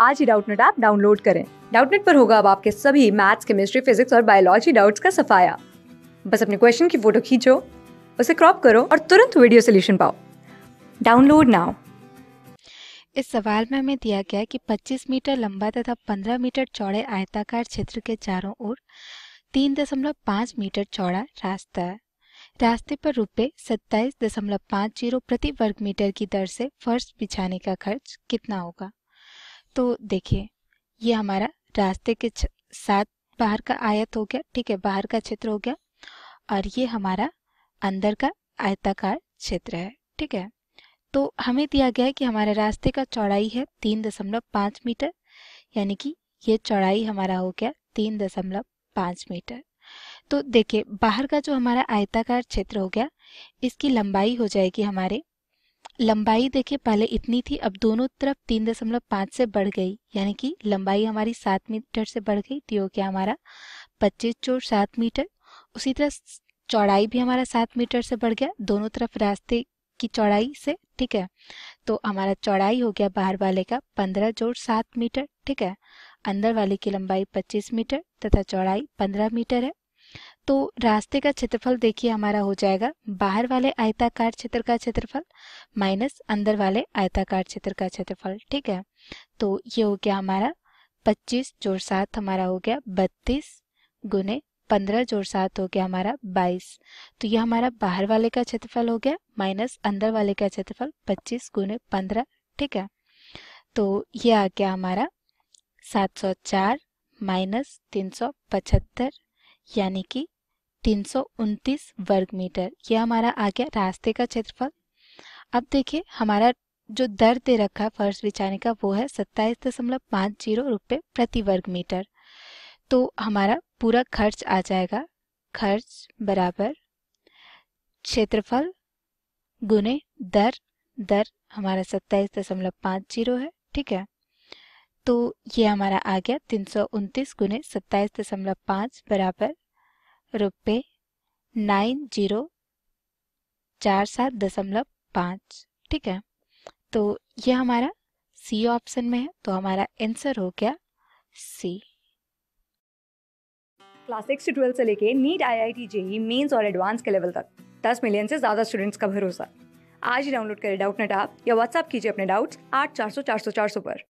आज ही Doubtnut app download करें डाउटनेट पर होगा अब आपके सभी मैथ्स केमिस्ट्री फिजिक्स और बायोलॉजी डाउट्स का सफाया बस अपने क्वेश्चन की फोटो खींचो उसे क्रॉप करो और तुरंत वीडियो सोल्यूशन पाओ डाउनलोड नाउ इस सवाल में हमें दिया गया कि 25 मीटर लंबा तथा 15 मीटर चौड़े आयताकार क्षेत्र के चारों ओर 3.5 मीटर चौड़ा रास्ता है रास्ते पर रुपये सत्ताईस प्रति वर्ग मीटर की दर से फर्श बिछाने का खर्च कितना होगा तो देखिए ये हमारा रास्ते के साथ बाहर का आयत हो गया ठीक है बाहर का क्षेत्र हो गया और ये हमारा अंदर का आयताकार क्षेत्र है ठीक है तो हमें दिया गया है कि हमारे रास्ते का चौड़ाई है तीन दशमलव पाँच मीटर यानी कि ये चौड़ाई हमारा हो गया तीन दशमलव पाँच मीटर तो देखिए बाहर का जो हमारा आयताकार क्षेत्र हो गया इसकी लंबाई हो जाएगी हमारे लंबाई देखिए पहले इतनी थी अब दोनों तरफ तीन दशमलव पाँच से बढ़ गई यानी कि लंबाई हमारी सात मीटर से बढ़ गई तो क्या हमारा पच्चीस चोर सात मीटर उसी तरह चौड़ाई भी हमारा सात मीटर से बढ़ गया दोनों तरफ रास्ते की चौड़ाई से ठीक है तो हमारा चौड़ाई हो गया बाहर वाले का पंद्रह जोर सात मीटर ठीक है अंदर वाले की लंबाई पच्चीस मीटर तथा चौड़ाई पंद्रह मीटर है तो रास्ते का क्षेत्रफल देखिए हमारा हो जाएगा बाहर वाले आयताकार क्षेत्र का क्षेत्रफल माइनस अंदर वाले आयताकार क्षेत्र का क्षेत्रफल ठीक है तो ये हो गया हमारा पच्चीस जोड़ सात हमारा हो गया बत्तीस गुने पंद्रह जोड़ सात हो गया हमारा बाईस तो ये हमारा बाहर वाले का क्षेत्रफल हो गया माइनस अंदर वाले का क्षेत्रफल पच्चीस गुने पंद्रह ठीक है तो ये आ गया हमारा सात सौ चार माइनस तीन सौ पचहत्तर यानी कि तीन वर्ग मीटर यह हमारा आ गया रास्ते का क्षेत्रफल अब देखिए हमारा जो दर दे रखा है फर्श बिछाने का वो है सत्ताईस दशमलव पाँच जीरो रुपये प्रति वर्ग मीटर तो हमारा पूरा खर्च आ जाएगा खर्च बराबर क्षेत्रफल गुने दर दर हमारा सत्ताईस दशमलव पाँच जीरो है ठीक है तो ये हमारा आ गया तीन सौ उनतीस गुने सत्ताईस दशमलव पाँच बराबर रुपये नाइन जीरो चार सात दशमलव पाँच ठीक है तो ये हमारा सी ऑप्शन में है तो हमारा आंसर हो गया सी क्लास सिक्स से ट्वेल्थ से लेके NEET I I T JEE mains और एडवांस के लेवल तक दस मिलियन से ज़्यादा स्टूडेंट्स का भरोसा आज ही डाउनलोड करें डाउट नेट आप या व्हाट्सअप कीजिए अपने डाउट्स आठ चार सौ चार सौ चार सौ पर